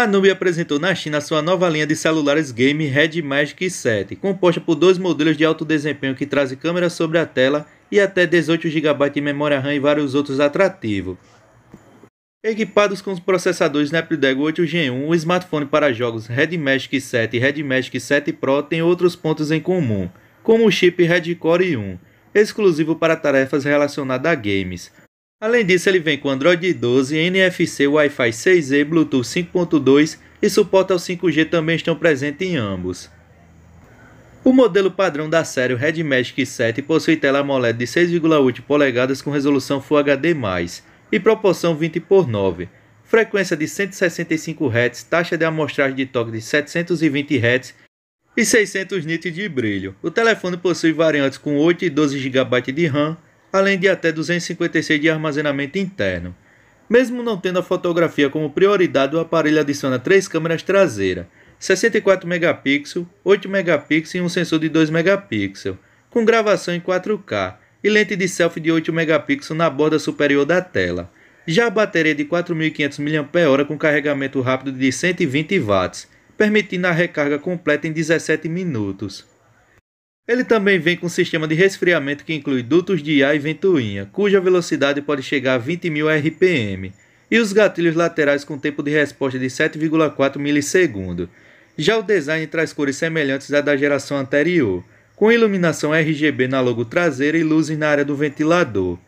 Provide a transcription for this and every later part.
A Nubia apresentou na China sua nova linha de celulares game Red Magic 7, composta por dois modelos de alto desempenho que trazem câmera sobre a tela e até 18 GB de memória RAM e vários outros atrativos. Equipados com os processadores Snapdragon 8 Gen 1, o smartphone para jogos Red Magic 7 e Red Magic 7 Pro tem outros pontos em comum, como o chip Red Core 1, exclusivo para tarefas relacionadas a games, Além disso, ele vem com Android 12, NFC, Wi-Fi 6E, Bluetooth 5.2 e suporte ao 5G também estão presentes em ambos. O modelo padrão da série o Red Magic 7 possui tela AMOLED de 6,8 polegadas com resolução Full HD+, e proporção 20 9 frequência de 165 Hz, taxa de amostragem de toque de 720 Hz e 600 nits de brilho. O telefone possui variantes com 8 e 12 GB de RAM, além de até 256 de armazenamento interno. Mesmo não tendo a fotografia como prioridade, o aparelho adiciona três câmeras traseiras, 64 megapixels, 8 megapixels e um sensor de 2 megapixels, com gravação em 4K e lente de selfie de 8 megapixels na borda superior da tela. Já a bateria é de 4.500 mAh com carregamento rápido de 120 watts, permitindo a recarga completa em 17 minutos. Ele também vem com um sistema de resfriamento que inclui dutos de ar e ventoinha, cuja velocidade pode chegar a 20.000 RPM, e os gatilhos laterais com tempo de resposta de 7,4 milissegundo. Já o design traz cores semelhantes à da geração anterior, com iluminação RGB na logo traseira e luzes na área do ventilador.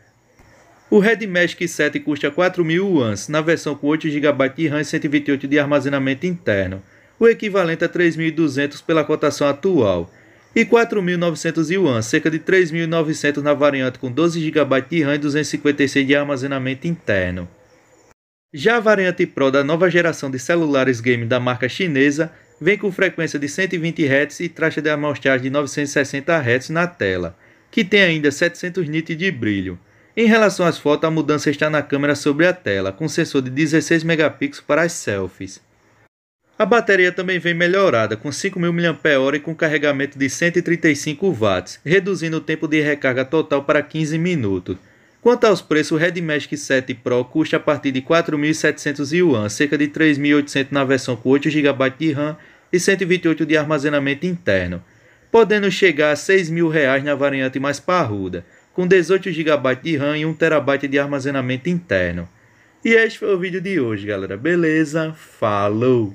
O Red Magic 7 custa 4.000 yuans na versão com 8 GB de RAM e 128 de armazenamento interno, o equivalente a 3.200 pela cotação atual e 4.900 yuan, cerca de 3.900 na variante com 12 GB de RAM e 256 de armazenamento interno. Já a variante Pro da nova geração de celulares game da marca chinesa vem com frequência de 120 Hz e taxa de amostragem de 960 Hz na tela, que tem ainda 700 nits de brilho. Em relação às fotos, a mudança está na câmera sobre a tela, com sensor de 16 megapixels para as selfies. A bateria também vem melhorada, com 5.000 mAh e com carregamento de 135 watts, reduzindo o tempo de recarga total para 15 minutos. Quanto aos preços, o Red Magic 7 Pro custa a partir de 4.700 yuan, cerca de 3.800 na versão com 8 GB de RAM e 128 de armazenamento interno, podendo chegar a 6.000 reais na variante mais parruda, com 18 GB de RAM e 1 TB de armazenamento interno. E este foi o vídeo de hoje, galera. Beleza? Falou!